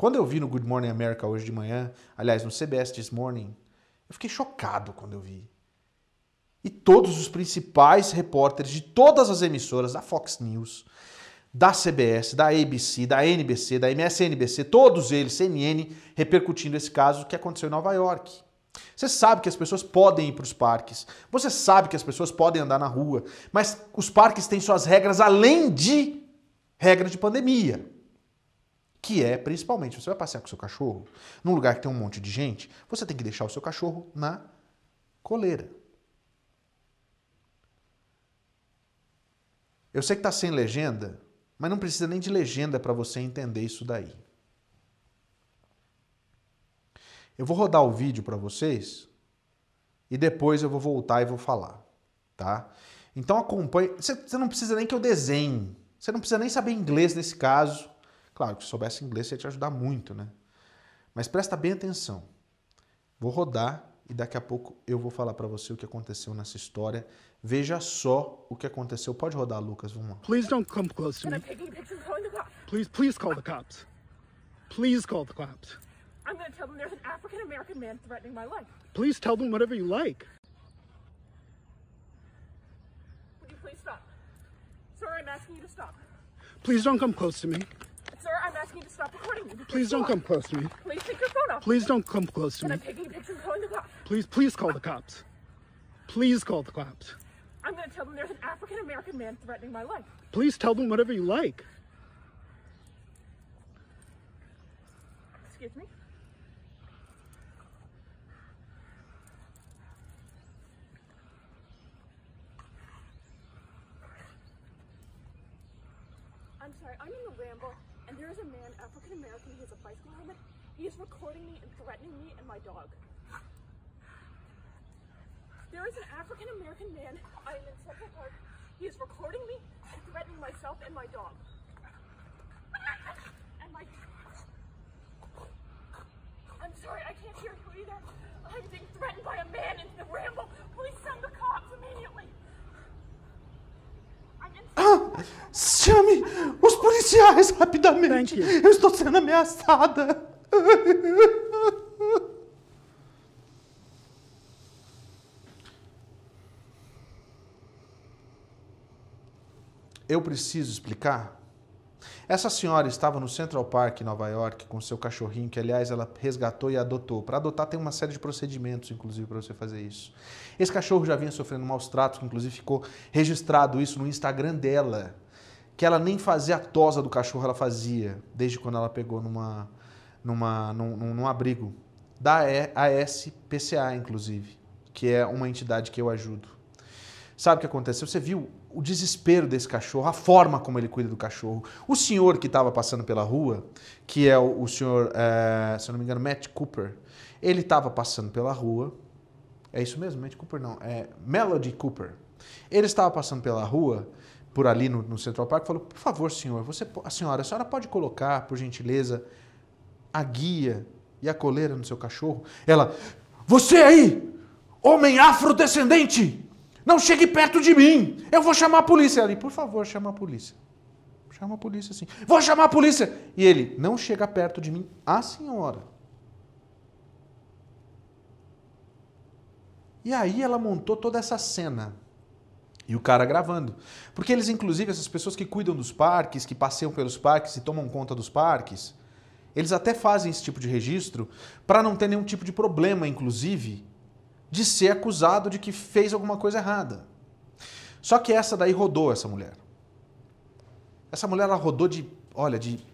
Quando eu vi no Good Morning America hoje de manhã, aliás, no CBS This Morning, eu fiquei chocado quando eu vi. E todos os principais repórteres de todas as emissoras, da Fox News, da CBS, da ABC, da NBC, da MSNBC, todos eles, CNN, repercutindo esse caso que aconteceu em Nova York. Você sabe que as pessoas podem ir para os parques, você sabe que as pessoas podem andar na rua, mas os parques têm suas regras além de regras de pandemia que é principalmente você vai passear com seu cachorro num lugar que tem um monte de gente, você tem que deixar o seu cachorro na coleira. Eu sei que está sem legenda, mas não precisa nem de legenda para você entender isso daí. Eu vou rodar o vídeo para vocês e depois eu vou voltar e vou falar, tá? Então acompanhe. Você não precisa nem que eu desenhe. Você não precisa nem saber inglês nesse caso. Claro que se soubesse inglês ia te ajudar muito, né? Mas presta bem atenção. Vou rodar e daqui a pouco eu vou falar para você o que aconteceu nessa história. Veja só o que aconteceu. Pode rodar, Lucas, vamos lá. Please don't come close to me. Please, please call the cops. Please call the cops. I'm going to tell them there's an African American man threatening my life. Please tell them whatever you like. Would you please stop? Sir, I'm asking you to stop. Please don't come close to me. Sir, I'm asking you to stop recording me. Please don't come close to me. Please take your phone off. Please don't come close to me. I'm taking a and calling the cops. Please, please call the cops. Please call the cops. I'm going to tell them there's an African American man threatening my life. Please tell them whatever you like. Excuse me? I'm sorry, I'm in the ramble and there is a man, African American, he has a bicycle helmet. He is recording me and threatening me and my dog. There is an African American man, I am in Central Park. He is recording me and threatening myself and my dog. And my I'm sorry, I can't hear you either. I'm being threatened by a man in the ramble. Please send the cops immediately. Chame os policiais rapidamente. Eu estou sendo ameaçada. Eu preciso explicar? Essa senhora estava no Central Park, Nova York, com seu cachorrinho, que aliás ela resgatou e adotou. Para adotar tem uma série de procedimentos, inclusive, para você fazer isso. Esse cachorro já vinha sofrendo maus tratos, inclusive ficou registrado isso no Instagram dela que ela nem fazia a tosa do cachorro, ela fazia, desde quando ela pegou numa, numa, num, num, abrigo, da ASPCA, inclusive, que é uma entidade que eu ajudo. Sabe o que aconteceu? Você viu o desespero desse cachorro, a forma como ele cuida do cachorro. O senhor que estava passando pela rua, que é o, o senhor, é, se eu não me engano, Matt Cooper, ele estava passando pela rua. É isso mesmo? Matt Cooper não. É Melody Cooper. Ele estava passando pela rua por ali no, no Central Park, falou: por favor, senhor, você, a senhora, a senhora pode colocar, por gentileza, a guia e a coleira no seu cachorro? Ela, você aí, homem afrodescendente, não chegue perto de mim, eu vou chamar a polícia. Ela, por favor, chama a polícia. Chama a polícia, sim. Vou chamar a polícia. E ele, não chega perto de mim, a senhora. E aí ela montou toda essa cena e o cara gravando. Porque eles, inclusive, essas pessoas que cuidam dos parques, que passeiam pelos parques e tomam conta dos parques, eles até fazem esse tipo de registro para não ter nenhum tipo de problema, inclusive, de ser acusado de que fez alguma coisa errada. Só que essa daí rodou essa mulher. Essa mulher ela rodou de, olha, de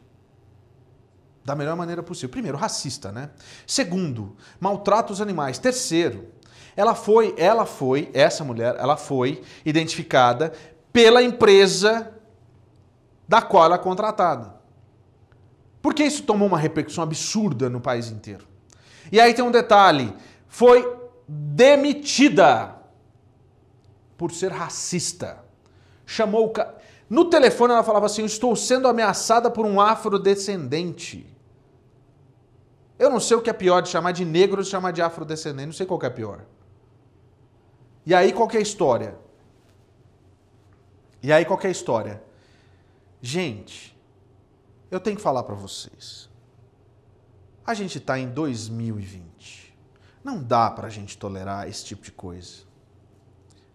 da melhor maneira possível. Primeiro, racista, né? Segundo, maltrata os animais. Terceiro, ela foi, ela foi, essa mulher, ela foi identificada pela empresa da qual ela é contratada. Por que isso tomou uma repercussão absurda no país inteiro? E aí tem um detalhe: foi demitida por ser racista. Chamou o ca... No telefone ela falava assim: estou sendo ameaçada por um afrodescendente. Eu não sei o que é pior de chamar de negro ou de chamar de afrodescendente, não sei qual é pior. E aí qual é a história? E aí qual é a história? Gente, eu tenho que falar para vocês. A gente está em 2020. Não dá para a gente tolerar esse tipo de coisa.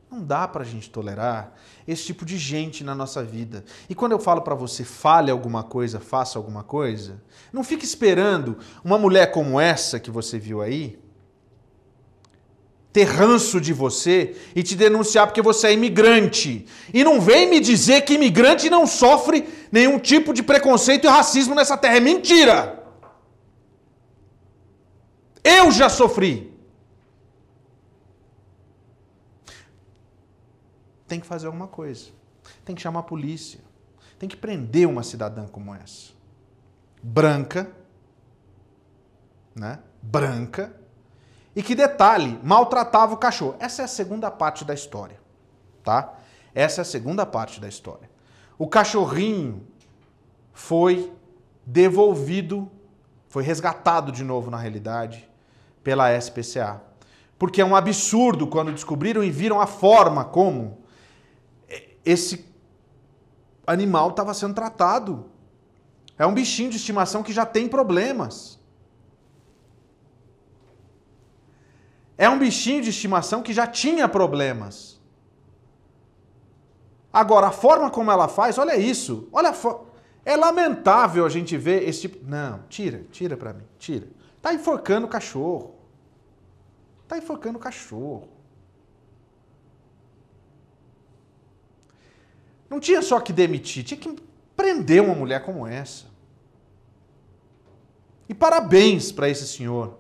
Não dá para a gente tolerar esse tipo de gente na nossa vida. E quando eu falo para você, fale alguma coisa, faça alguma coisa, não fique esperando uma mulher como essa que você viu aí ter ranço de você e te denunciar porque você é imigrante. E não vem me dizer que imigrante não sofre nenhum tipo de preconceito e racismo nessa terra. É mentira! Eu já sofri. Tem que fazer alguma coisa. Tem que chamar a polícia. Tem que prender uma cidadã como essa. Branca, né? Branca e que detalhe, maltratava o cachorro. Essa é a segunda parte da história, tá? Essa é a segunda parte da história. O cachorrinho foi devolvido, foi resgatado de novo na realidade pela SPCA. Porque é um absurdo quando descobriram e viram a forma como esse animal estava sendo tratado. É um bichinho de estimação que já tem problemas. É um bichinho de estimação que já tinha problemas. Agora, a forma como ela faz, olha isso. Olha É lamentável a gente ver esse tipo. Não, tira, tira para mim, tira. Tá enforcando o cachorro. Tá enforcando o cachorro. Não tinha só que demitir, tinha que prender uma mulher como essa. E parabéns para esse senhor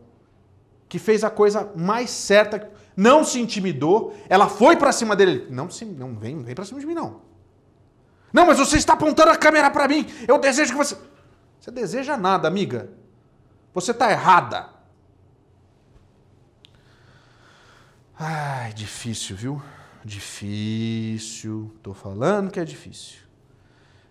que fez a coisa mais certa, não se intimidou, ela foi para cima dele. Não, se, não vem, vem para cima de mim, não. Não, mas você está apontando a câmera para mim. Eu desejo que você. Você deseja nada, amiga. Você está errada. Ai, difícil, viu? Difícil. Tô falando que é difícil.